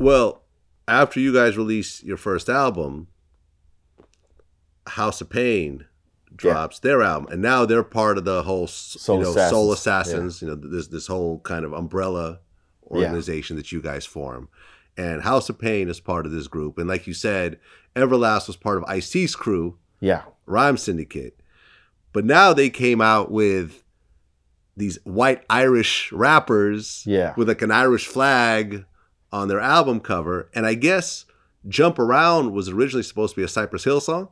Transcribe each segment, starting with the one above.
Well, after you guys release your first album, House of Pain drops yeah. their album, and now they're part of the whole Soul you know Assassins. Soul Assassins. Yeah. You know this this whole kind of umbrella organization yeah. that you guys form, and House of Pain is part of this group. And like you said, Everlast was part of IC's crew. Yeah, Rhyme Syndicate, but now they came out with these white Irish rappers. Yeah. with like an Irish flag on their album cover. And I guess Jump Around was originally supposed to be a Cypress Hill song.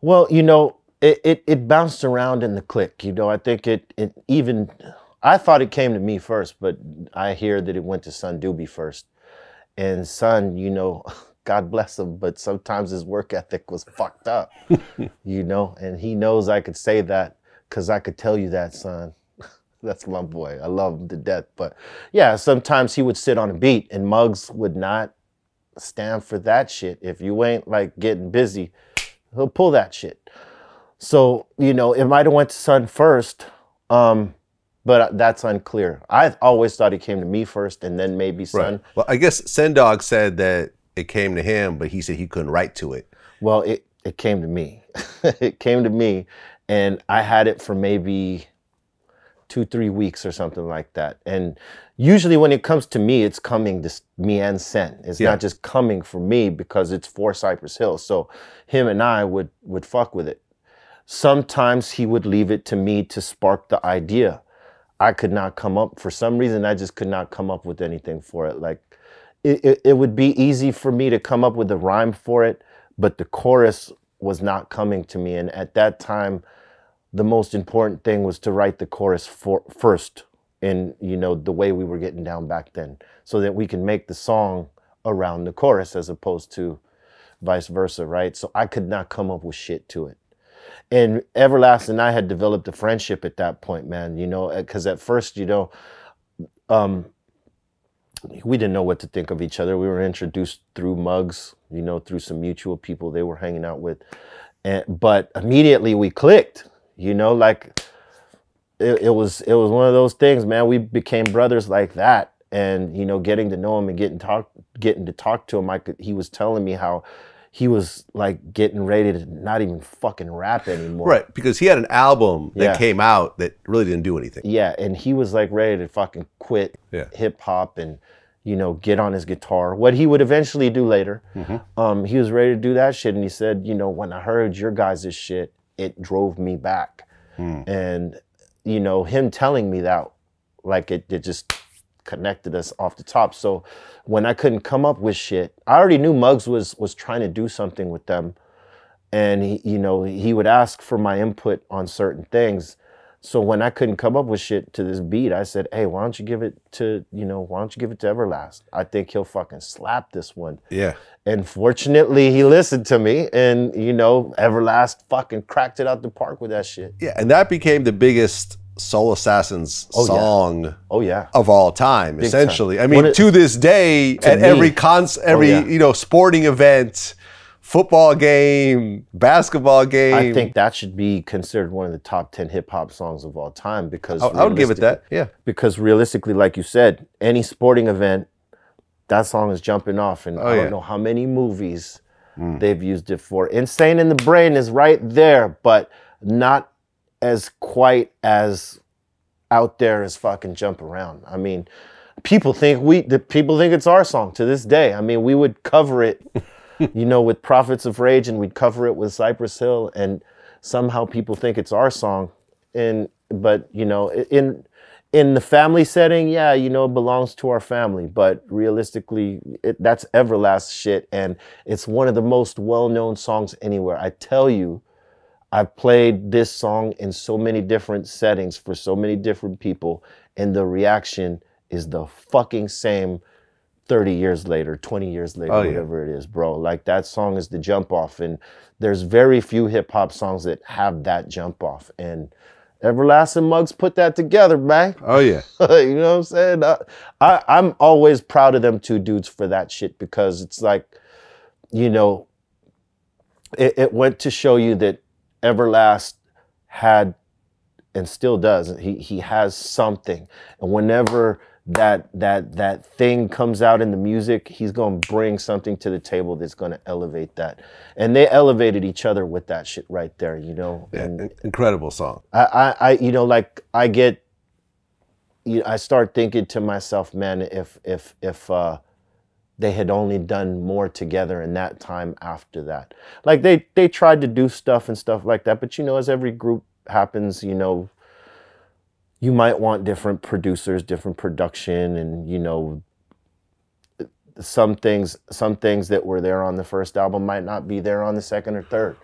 Well, you know, it, it, it bounced around in the click. You know, I think it, it even, I thought it came to me first, but I hear that it went to Sun Doobie first. And Sun, you know, God bless him, but sometimes his work ethic was fucked up, you know, and he knows I could say that because I could tell you that, son that's my boy. I love him to death. But yeah, sometimes he would sit on a beat and Muggs would not stand for that shit. If you ain't like getting busy, he'll pull that shit. So, you know, it might have went to Sun first, um, but that's unclear. I always thought it came to me first and then maybe Sun. Right. Well, I guess Sendog said that it came to him, but he said he couldn't write to it. Well, it, it came to me. it came to me and I had it for maybe two, three weeks or something like that. And usually when it comes to me, it's coming this me and Sen. It's yeah. not just coming for me because it's for Cypress Hill. So him and I would would fuck with it. Sometimes he would leave it to me to spark the idea. I could not come up for some reason. I just could not come up with anything for it. Like it, it, it would be easy for me to come up with a rhyme for it, but the chorus was not coming to me. And at that time, the most important thing was to write the chorus for, first in you know the way we were getting down back then so that we can make the song around the chorus as opposed to vice versa right so i could not come up with shit to it and everlasting and i had developed a friendship at that point man you know because at first you know um, we didn't know what to think of each other we were introduced through mugs you know through some mutual people they were hanging out with and but immediately we clicked you know, like it, it was it was one of those things, man. We became brothers like that. And, you know, getting to know him and getting talk getting to talk to him, Like he was telling me how he was like getting ready to not even fucking rap anymore. Right, because he had an album that yeah. came out that really didn't do anything. Yeah, and he was like ready to fucking quit yeah. hip hop and you know get on his guitar. What he would eventually do later. Mm-hmm. Um, he was ready to do that shit, and he said, you know, when I heard your guys' shit, it drove me back. Mm. And, you know, him telling me that, like it, it just connected us off the top. So when I couldn't come up with shit, I already knew Muggs was was trying to do something with them. And he, you know, he would ask for my input on certain things. So when I couldn't come up with shit to this beat, I said, "Hey, why don't you give it to you know? Why don't you give it to Everlast? I think he'll fucking slap this one." Yeah. And fortunately, he listened to me, and you know, Everlast fucking cracked it out the park with that shit. Yeah, and that became the biggest Soul Assassins oh, song. Yeah. Oh yeah, of all time, Big essentially. Time. I mean, it, to this day, to at me. Oh, every cons, every oh, yeah. you know, sporting event football game, basketball game. I think that should be considered one of the top 10 hip hop songs of all time because I, I would give it that. Yeah. Because realistically, like you said, any sporting event, that song is jumping off. And oh, I don't yeah. know how many movies mm. they've used it for. Insane in the Brain is right there, but not as quite as out there as fucking Jump Around. I mean, people think we the people think it's our song to this day. I mean, we would cover it you know, with Prophets of Rage, and we'd cover it with Cypress Hill, and somehow people think it's our song. And but you know, in in the family setting, yeah, you know, it belongs to our family. But realistically, it, that's Everlast shit, and it's one of the most well-known songs anywhere. I tell you, I've played this song in so many different settings for so many different people, and the reaction is the fucking same 30 years later, 20 years later, oh, whatever yeah. it is, bro. Like that song is the jump off. And there's very few hip hop songs that have that jump off. And Everlasting Mugs put that together, man. Oh, yeah. you know what I'm saying? I, I, I'm always proud of them two dudes for that shit because it's like, you know, it, it went to show you that Everlast had and still does. He, he has something. And whenever that that that thing comes out in the music he's going to bring something to the table that's going to elevate that and they elevated each other with that shit right there you know yeah, incredible song I, I, I you know like i get you know, i start thinking to myself man if if if uh they had only done more together in that time after that like they they tried to do stuff and stuff like that but you know as every group happens you know you might want different producers, different production, and you know some things some things that were there on the first album might not be there on the second or third.